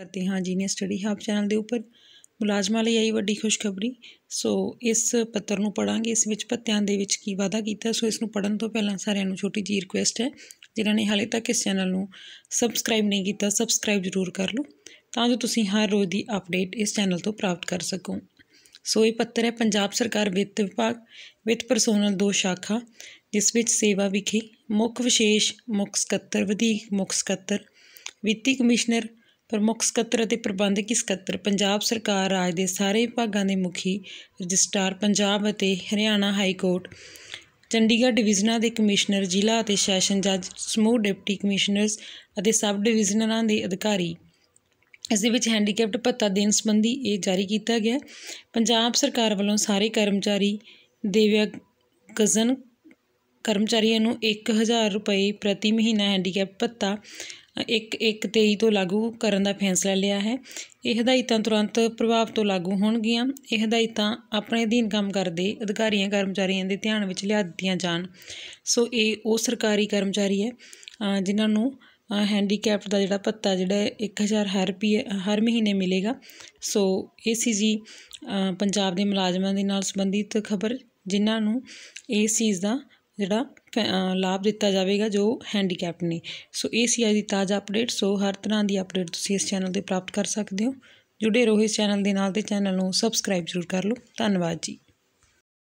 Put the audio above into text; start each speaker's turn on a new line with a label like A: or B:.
A: ਕਰਦੇ ਹਾਂ genius study ਹੱਬ channel ਦੇ ਉੱਪਰ ਮੁਲਾਜ਼ਮਾਂ ਲਈ ਆਈ ਵੱਡੀ ਖੁਸ਼ਖਬਰੀ ਸੋ ਇਸ ਪੱਤਰ ਨੂੰ ਪੜਾਂਗੇ ਇਸ ਵਿੱਚ ਪੱਤਿਆਂ ਦੇ ਵਿੱਚ ਕੀ ਵਾਅਦਾ ਕੀਤਾ ਸੋ ਇਸ ਨੂੰ ਪੜਨ ਤੋਂ ਪਹਿਲਾਂ ਸਾਰਿਆਂ ਨੂੰ ਛੋਟੀ ਜੀ ਰਿਕੁਐਸਟ ਹੈ ਜਿਨ੍ਹਾਂ ਨੇ ਹਾਲੇ ਤੱਕ ਇਸ ਚੈਨਲ ਨੂੰ ਸਬਸਕ੍ਰਾਈਬ ਨਹੀਂ ਕੀਤਾ ਸਬਸਕ੍ਰਾਈਬ ਜ਼ਰੂਰ ਕਰ ਲਓ ਤਾਂ ਜੋ ਤੁਸੀਂ ਹਰ ਰੋਜ਼ ਦੀ ਅਪਡੇਟ ਇਸ ਚੈਨਲ ਤੋਂ ਪ੍ਰਾਪਤ ਕਰ ਸਕੋ ਸੋ ਇਹ ਪੱਤਰ ਹੈ ਪੰਜਾਬ ਸਰਕਾਰ ਵਿੱਤ ਵਿਭਾਗ ਵਿੱਤ ਪਰਸੋਨਲ ਦੋ ਸ਼ਾਖਾ ਜਿਸ ਵਿੱਚ ਸੇਵਾ ਵਿਖੇ ਮੁੱਖ ਵਿਸ਼ੇਸ਼ ਮੁੱਖ ਸਕੱਤਰ ਵਧੀਕ ਮੁੱਖ ਸਕੱਤਰ ਵਿੱਤੀ ਕਮਿਸ਼ਨਰ ਪ੍ਰਮੁੱਖ ਸਕੱਤਰ ਅਤੇ ਪ੍ਰਬੰਧਕੀ ਸਕੱਤਰ ਪੰਜਾਬ ਸਰਕਾਰ ਰਾਜ ਦੇ ਸਾਰੇ ਵਿਭਾਗਾਂ ਦੇ ਮੁਖੀ ਰਜਿਸਟਰ ਪੰਜਾਬ ਅਤੇ ਹਰਿਆਣਾ ਹਾਈ ਕੋਰਟ ਚੰਡੀਗੜ੍ਹ ਡਿਵੀਜ਼ਨਾਂ ਦੇ ਕਮਿਸ਼ਨਰ ਜ਼ਿਲ੍ਹਾ ਅਤੇ ਸੈਸ਼ਨ ਜੱਜ ਸਮੂਹ ਡਿਪਟੀ ਕਮਿਸ਼ਨਰਸ ਅਤੇ ਸਬ ਡਿਵੀਜ਼ਨਰਾਂ ਦੇ ਅਧਿਕਾਰੀ ਇਸ ਦੇ ਵਿੱਚ ਹੈਂਡੀਕੈਪਡ ਭੱਤਾ ਦੇਣ ਸੰਬੰਧੀ ਇਹ ਜਾਰੀ ਕੀਤਾ ਗਿਆ ਪੰਜਾਬ ਸਰਕਾਰ ਵੱਲੋਂ ਸਾਰੇ ਕਰਮਚਾਰੀ ਦੇਵਿਆ ਗਜ਼ਨ ਕਰਮਚਾਰੀਆਂ ਨੂੰ 1000 ਰੁਪਏ ਪ੍ਰਤੀ ਮਹੀਨਾ ਹੈਂਡੀਕੈਪ ਭੱਤਾ ਇੱਕ ਇੱਕ 23 ਤੋਂ ਲਾਗੂ ਕਰਨ ਦਾ ਫੈਸਲਾ ਲਿਆ ਹੈ ਇਹ ਹਦਾਇਤਾਂ ਤੁਰੰਤ ਪ੍ਰਭਾਵ ਤੋਂ ਲਾਗੂ ਹੋਣਗੀਆਂ ਇਹ ਹਦਾਇਤਾਂ ਆਪਣੇ ਅਧੀਨ ਕੰਮ ਕਰਦੇ ਅਧਿਕਾਰੀਆਂ ਕਰਮਚਾਰੀਆਂ ਦੇ ਧਿਆਨ ਵਿੱਚ ਲਿਆ ਦਿੱਤੀਆਂ ਜਾਣ ਸੋ ਇਹ ਉਹ ਸਰਕਾਰੀ ਕਰਮਚਾਰੀ ਹੈ ਜਿਨ੍ਹਾਂ ਨੂੰ ਹੈਂਡੀਕੈਪ ਦਾ ਜਿਹੜਾ ਭੱਤਾ ਜਿਹੜਾ 1000 ਹਰ ਰੁਪਏ ਹਰ ਮਹੀਨੇ ਮਿਲੇਗਾ ਸੋ ਇਹ ਸੀ ਜੀ ਪੰਜਾਬ ਦੇ ਮੁਲਾਜ਼ਮਾਂ ਦੇ ਨਾਲ ਸੰਬੰਧਿਤ ਖਬਰ ਜਿਨ੍ਹਾਂ ਨੂੰ ਇਹ ਚੀਜ਼ ਦਾ ਜਿਹੜਾ ਲਾਭ ਦਿੱਤਾ ਜਾਵੇਗਾ ਜੋ ਹੈਂਡੀਕੈਪ ਨੇ ਸੋ ਇਹ ਸੀ ਅੱਜ ਦੀ ਤਾਜ਼ਾ ਅਪਡੇਟ ਸੋ ਹਰ ਤਰ੍ਹਾਂ ਦੀ ਅਪਡੇਟ ਤੁਸੀਂ ਇਸ ਚੈਨਲ ਤੇ ਪ੍ਰਾਪਤ ਕਰ ਸਕਦੇ ਹੋ ਜੁੜੇ ਰਹੋ ਇਸ ਚੈਨਲ ਦੇ ਨਾਲ ਤੇ ਚੈਨਲ ਨੂੰ ਸਬਸਕ੍ਰਾਈਬ ਜ਼ਰੂਰ ਕਰ ਲਓ ਧੰਨਵਾਦ ਜੀ